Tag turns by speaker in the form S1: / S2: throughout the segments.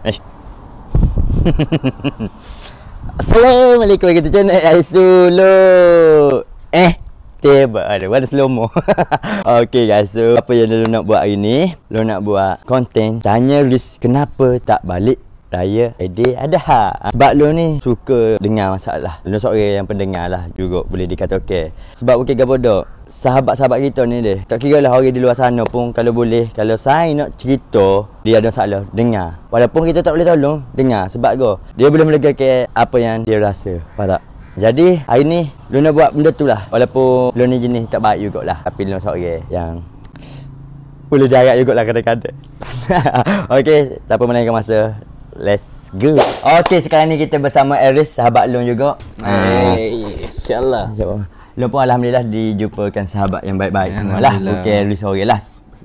S1: Eh. Assalamualaikum kita channel Ai Solo. Eh, tiba ada ada slow mo. Okey guys, so apa yang lo nak buat hari ni? Lu nak buat content tanya Riz kenapa tak balik raya ready ada ha sebab lu ni suka dengar masalah lu seorang yang pendengar lah juga boleh dikata okey sebab bukit bodoh. sahabat-sahabat kita ni deh tak kira lah orang di luar sana pun kalau boleh kalau saya nak cerita dia ada masalah dengar walaupun kita tak boleh tolong dengar sebab go dia boleh melegakan apa yang dia rasa apa tak jadi hari ni lu nak buat benda tu lah walaupun lu ni jenis tak baik juga lah tapi lu seorang yang boleh jarak juga lah kadang-kadang Okey, tak apa menaikkan masa Let's go. Okay, sekarang ni kita bersama Eris, sahabat Long juga. Hey, uh. Ah. insyaAllah. Long pun Alhamdulillah dijumpakan sahabat yang baik-baik semua lah. Okay, Eris orang lah.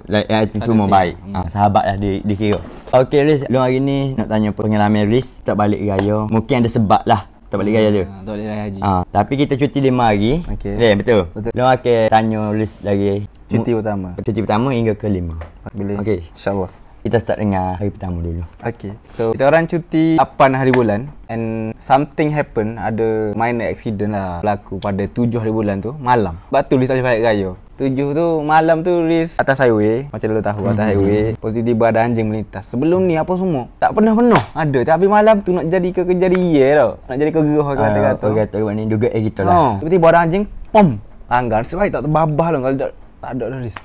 S1: Yang itu semua baik. Hmm. Uh, sahabat lah di, dikira. Okay, Eris. Long hari ni nak tanya pengalaman Eris tak balik gaya? Mungkin ada sebab lah. Tak balik gaya tu. Uh, tak balik raya haji. Ah, tapi kita cuti lima hari. Okay. Yeah, betul. betul. Long akan tanya Eris lagi. Cuti pertama. Cuti pertama hingga ke lima. Bila? Okay. InsyaAllah kita start dengan hari pertama dulu. Okay.
S2: So, kita orang cuti 8 hari bulan and something happen. Ada minor accident lah berlaku pada 7 hari bulan tu, malam. Sebab tu Liz tak cakap raya. 7 tu, malam tu Liz atas highway. Macam lu tahu, atas mhm. highway. Lepas tiba ada anjing melintas. Sebelum ni apa semua? Tak pernah penuh. Ada. Tapi malam tu nak jadi kejadian tau. Nak jadi kegeruh ke ah, kata-kata. Kata-kata buat ni duga
S1: eh gitu lah. Oh, tiba, tiba
S2: ada anjing, pom! Langgar. Sebab tak terbabah lah kalau tak ada dah Liz.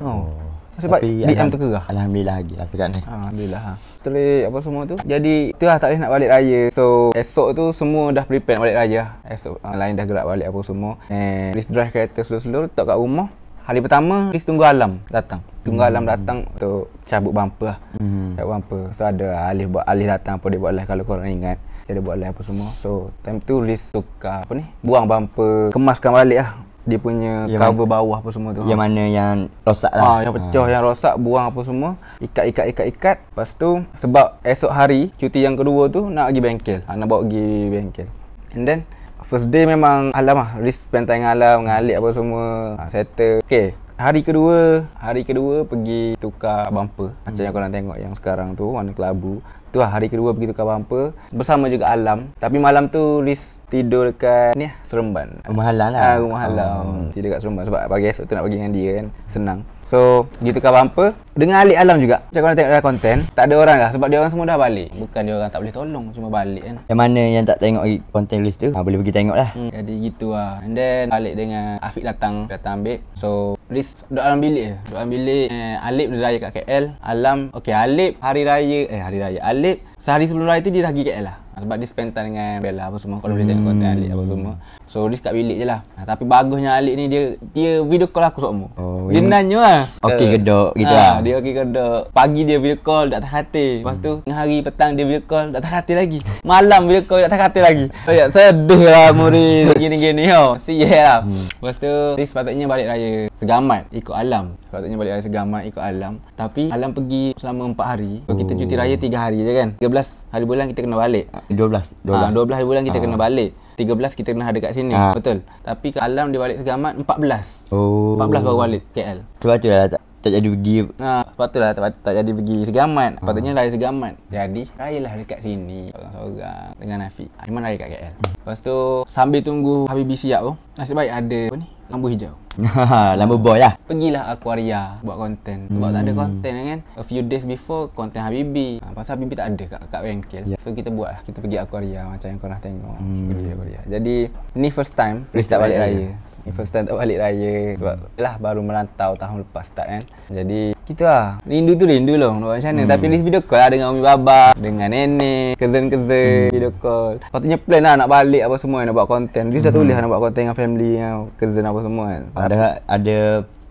S1: Oh. oh sebab Tapi BM tu ke Alhamdulillah lagi lah sekarang ni. alhamdulillah. Ha. Terik
S2: apa semua tu. Jadi tu lah tak boleh nak balik raya. So esok tu semua dah prepare balik raya. Esok uh, lain dah gerak balik apa semua. And eh, please drive kereta slow-slow. Letak kat rumah. Hari pertama, please tunggu alam datang. Tunggu hmm. alam datang untuk cabut bumper lah. Hmm. Cabut bumper. So ada alih buat Alif datang apa dia buat live kalau korang ingat. Dia ada buat live apa semua. So time tu list tukar apa ni. Buang bumper. Kemaskan balik lah dia punya yang cover man- bawah apa semua tu yang ha.
S1: mana yang rosak lah ha, yang pecah ha.
S2: yang rosak buang apa semua ikat ikat ikat ikat lepas tu sebab esok hari cuti yang kedua tu nak pergi bengkel ha, nak bawa pergi bengkel and then first day memang alam lah risk spend alam ngalik apa semua ha, settle okay Hari kedua, hari kedua pergi tukar bumper. Macam hmm. yang korang tengok yang sekarang tu, warna kelabu. Tu lah, hari kedua pergi tukar bumper. Bersama juga Alam. Tapi malam tu, Riz tidur dekat ni lah, Seremban. Rumah
S1: Alam lah. Ha, rumah Alam. Hmm.
S2: Um. Tidur dekat Seremban. Sebab pagi esok tu nak pergi dengan dia kan. Senang. So, gitu kawan apa?
S1: Dengan Alik Alam juga. Macam korang tengok dalam konten, tak ada orang lah
S2: sebab dia orang semua dah balik. Bukan dia orang tak boleh tolong, cuma balik kan.
S1: Yang mana yang tak tengok konten list tu, ha, boleh pergi tengok lah.
S2: Hmm, jadi gitu lah. And then, Alik dengan Afiq datang, datang ambil. So, list duduk dalam bilik je. Duduk dalam bilik, eh, Alip dia raya kat KL. Alam, okay, Alip hari raya, eh hari raya. Alip sehari sebelum raya tu dia dah pergi KL lah. Ha, sebab dia spend time dengan Bella apa semua. Kalau hmm. boleh tengok konten Alip apa semua. So risk kat bilik je lah ha, Tapi bagusnya Alik ni dia Dia video call aku sokmo oh, Dia yeah. nanya lah Okay gedok gitu ha, lah Dia okay gedok Pagi dia video call tak tak hati Lepas tu tengah hari petang dia video call tak tak hati lagi Malam video call tak tak hati lagi so, oh, ya, Sedih lah Muri Gini gini oh, See ya lah hmm. Lepas tu risk patutnya balik raya Segamat ikut alam Sepatutnya balik raya segamat ikut alam Tapi alam pergi selama 4 hari so, Kita oh. cuti raya 3 hari je kan 13 hari bulan kita kena balik
S1: 12 12, ha, 12 hari bulan kita ha. kena
S2: balik 13 kita kena ada kat sini ha. betul tapi ke alam dia balik segamat 14
S1: oh 14 baru balik
S2: KL sebab tu lah tak, tak jadi pergi ha, sebab tu lah tak, tak, jadi pergi segamat ha. Ah. patutnya lari segamat jadi raya lah dekat sini seorang-seorang dengan Afiq memang lari kat KL lepas tu sambil tunggu Habibie siap tu oh, nasib baik ada apa ni lampu hijau.
S1: lampu boy lah.
S2: Pergilah akuaria buat konten sebab hmm. tak ada konten hmm. kan. A few days before konten Habibi. Ha, pasal Habibi tak ada kat kat bengkel. Yeah. So kita buat lah kita pergi akuaria macam yang kau tengok. Hmm. Korea, Korea. Jadi ni first time Chris tak balik raya. raya. Ni first time tak balik raya sebab hmm. lah baru merantau tahun lepas tak kan. Jadi kita lah Rindu tu rindu lah Nak buat macam mana hmm. Tapi list video call lah Dengan Umi Baba Dengan Nenek Cousin-cousin hmm. Video call Patutnya plan lah Nak balik apa semua Nak buat content Dia hmm. dah tulis lah Nak buat content dengan family Dengan cousin apa semua kan Ada Ada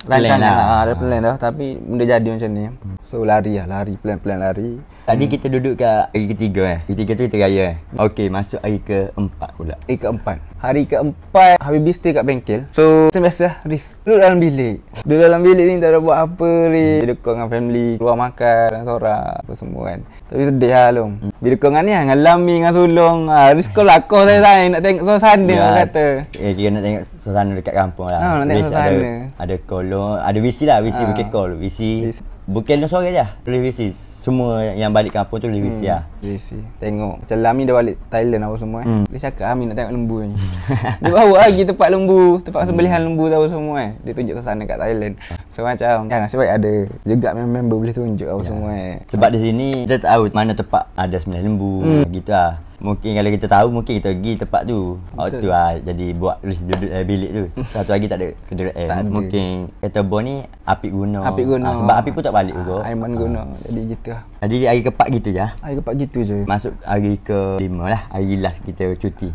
S2: rancangan lah. lah. Ada plan dah tapi benda jadi macam ni. So lari lah, lari plan-plan lari. Tadi hmm. kita duduk
S1: kat hari ketiga eh. Hari ketiga tu kita raya eh. Okey, masuk hari keempat pula. Hari keempat. Hari keempat Habibie stay kat bengkel. So macam biasa lah, Riz. Duduk dalam bilik. Duduk dalam bilik ni
S2: tak ada buat apa ni. Dia dekat dengan family, keluar makan dengan seorang apa semua kan. Tapi sedih lah Long. Hmm. Bila kau dengan ni lah, dengan Lami, dengan Sulong. Ha, ah, Riz kau lakuh saya sana nak tengok suasana yes. Ya, kata.
S1: Eh, kira nak tengok suasana dekat kampung lah. Ha, nak tengok suasana. Ada, ada kolo ada VC lah, VC ha. Ah. bukan call, VC, VC. bukan dia sorang je boleh VC semua yang balik kampung tu boleh VC hmm. lah VC, tengok macam Lami dah balik Thailand apa semua eh. hmm. eh. dia cakap Lami nak tengok lembu ni dia
S2: bawa lagi tempat lembu, tempat hmm. sembelihan lembu tu apa semua eh. dia tunjuk ke sana kat Thailand ah. so macam, kan nasib baik ada juga member boleh tunjuk apa ya. semua eh. sebab di sini
S1: kita tahu mana tempat ada sembelihan lembu, hmm. gitu lah Mungkin kalau kita tahu mungkin kita pergi tempat tu. Oh tu ah jadi buat list duduk dalam bilik tu. Satu lagi tak ada kedera Mungkin kereta bon ni api guna. Api guna. Ha, sebab api pun tak balik ah,
S2: juga. Ha, Aiman ha. guna. Jadi gitu lah.
S1: Jadi hari keempat gitu je. Hari keempat gitu je. Masuk hari ke lima lah. Hari last kita cuti.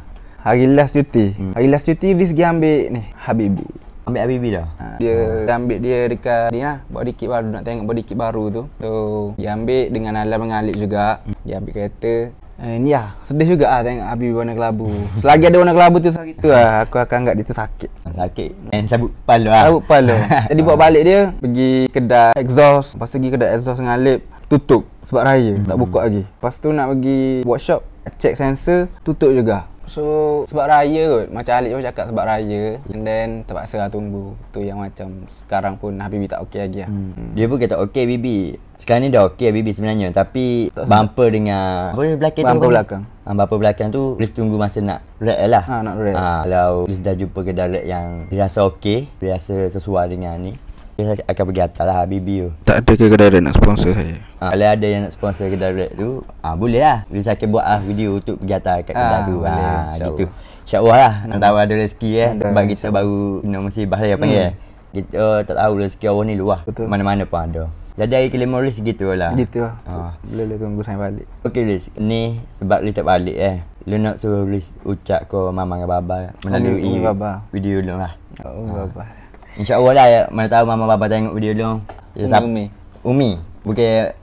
S1: Hari last cuti. Hmm. Hari last cuti dia pergi ambil ni Habibi. Ambil Habibi dah. Ha.
S2: Dia hmm. ambil dia dekat ni lah. Body kit baru nak tengok body kit baru tu. So dia ambil dengan alam mengalik juga. Hmm. Dia ambil kereta ini eh, ya lah. sedih juga lah tengok Habib warna kelabu. Selagi ada warna kelabu tu sakit tu ah aku akan enggak dia tu sakit. Sakit. And sabut palu lah. Sabut palu. Jadi bawa balik dia, pergi kedai exhaust. Lepas tu pergi kedai exhaust dengan lip, tutup. Sebab raya, hmm. tak buka lagi. Lepas tu nak pergi workshop, check sensor, tutup juga. So sebab raya kot Macam Alik pun cakap sebab raya And then terpaksa lah tunggu Tu yang macam sekarang pun Habibie tak okay lagi lah hmm. Hmm. Dia
S1: pun kata okay Bibi Sekarang ni dah okay Bibi sebenarnya Tapi tak bumper sebab. dengan Apa belakang Bumper belakang ha, Bumper belakang tu Please tunggu masa nak red lah ha, nak red ha, ah, Kalau please dah jumpa kedai red yang Dia rasa okay Dia rasa sesuai dengan ni dia akan pergi atas lah Habibie tu
S2: Tak ada ke kedai nak sponsor saya?
S1: Ha, kalau ada yang nak sponsor kedai direct tu ha, Boleh lah Dia saya buat lah video untuk pergi atas kat kedai ha, tu boleh, ha, gitu. InsyaAllah lah Nak tahu ada rezeki eh Sebab kita baru Kena mesti bahaya apa hmm. ya Kita uh, tak tahu rezeki Allah ni luah Mana-mana pun ada jadi hari kelima Liz gitu lah Gitu lah oh. Boleh lah tunggu saya balik Okay Liz Ni sebab Liz tak balik eh Lu nak suruh Liz ucap ke Mama dan Baba Melalui Baba. video lu lah
S2: Oh Baba
S1: InsyaAllah lah Mana tahu Mama bapa, tengok video dulu ya, Umi, Umi Umi Bukan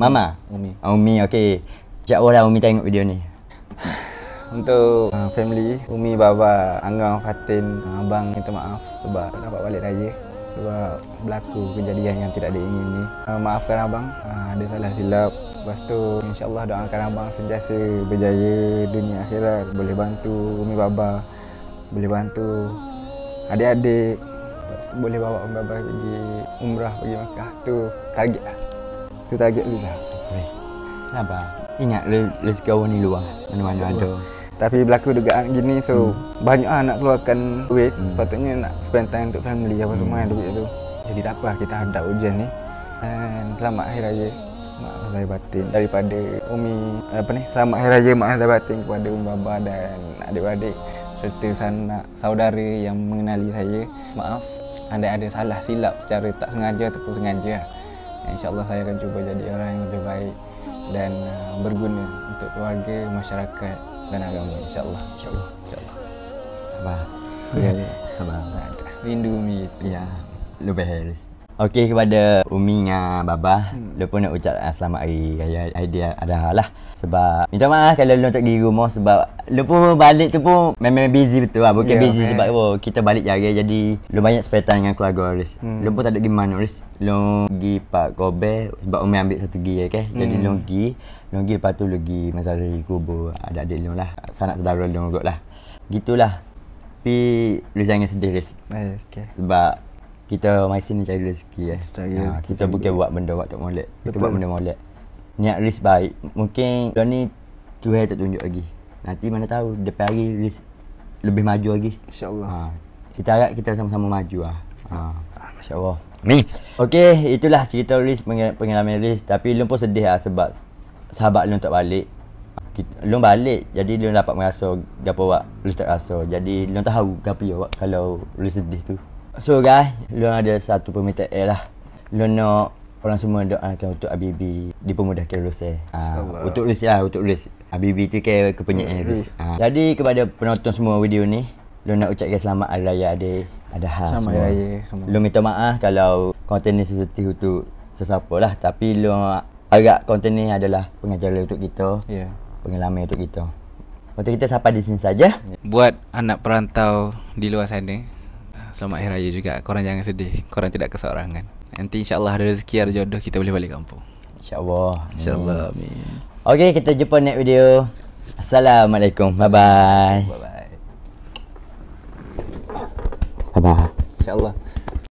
S1: Mama Umi ah, Umi okey InsyaAllah lah Umi tengok video ni
S2: Untuk uh, family Umi, Baba, Anggang, Fatin ah, Abang minta maaf Sebab dapat balik raya Sebab berlaku kejadian yang tidak diingin ni uh, Maafkan Abang uh, Ada salah silap Lepas tu insyaAllah doakan Abang sentiasa berjaya dunia akhirat Boleh bantu Umi, Baba Boleh bantu adik-adik boleh bawa Abang Abang pergi umrah pergi Makkah tu target lah tu target dulu lah kenapa?
S1: ingat le rezeki orang ni luar mana-mana ada
S2: tapi berlaku dugaan gini so hmm. banyak lah nak keluarkan duit hmm. patutnya nak spend time untuk family apa hmm. semua duit tu jadi tak apa lah, kita hadap ujian ni And selamat hari raya Mak Azhar Batin daripada Umi apa ni selamat hari raya Mak Azhar Batin kepada Umi Baba dan adik-adik serta sanak saudara yang mengenali saya maaf ada ada salah silap secara tak sengaja ataupun sengaja InsyaAllah saya akan cuba jadi orang yang lebih baik dan uh, berguna untuk keluarga, masyarakat dan agama insyaAllah InsyaAllah InsyaAllah
S1: Sabar Ya, ya. sabar
S2: Rindu mi Ya,
S1: lebih harus Okey kepada Umi dengan Baba hmm. Dia pun nak ucap uh, selamat hari Raya Idea Adha lah Sebab Minta maaf kalau lu tak pergi rumah Sebab lu balik tu pun Memang busy betul lah Bukan yeah, busy man. Eh. sebab apa oh, Kita balik jari Jadi lu banyak spare time dengan keluarga Riz hmm. Lu pun tak ada pergi mana Riz Lu pergi Pak Kobe Sebab Umi ambil satu gear okay? Jadi hmm. lu pergi Lu pergi lepas tu lu pergi Masalah di kubur Adik-adik lu lah Sanak saudara lu juga lah Gitulah tapi lu jangan sedih Riz eh, okay. Sebab kita masih ni cari rezeki eh. Cari ha, rezeki kita bukan buat benda tak molek. Kita buat benda molek. Niat risk baik. Mungkin dia ni Tuhan tak tunjuk lagi. Nanti mana tahu depan hari risk lebih maju lagi. Insya-Allah. Ha. Kita harap kita sama-sama maju ah. Ha. Masya-Allah. Amin. Okey, itulah cerita Riz pengalaman Riz tapi lu pun sedih lah sebab sahabat lu tak balik. Lu balik jadi lu dapat merasa gapo wak lu tak rasa. Jadi lu tahu gapo ya wak kalau lu sedih tu. So guys, lu ada satu permintaan eh, lah. Lu nak orang semua doakan untuk Habibi dipermudahkan lulus eh. Ha, untuk lulus lah, untuk lulus. Habibi tu kan kepunyaan mm. lulus. Ha. Jadi kepada penonton semua video ni, lu nak ucapkan selamat Hari Raya ada ada hal semua. Raya, semua. Luan minta maaf kalau konten ni sensitif untuk sesapa lah. Tapi lu agak konten ni adalah pengajaran untuk kita. Yeah. Pengalaman untuk kita. Waktu kita sampai di sini saja. Ya. Buat anak
S2: perantau di luar sana, selamat hari raya juga. Korang jangan sedih. Korang tidak kesorangan.
S1: Nanti insya-Allah ada rezeki ada jodoh kita boleh balik kampung. Insya-Allah. insya Okay, kita jumpa next video. Assalamualaikum. Bye-bye. Bye-bye. Sabar. Insya-Allah.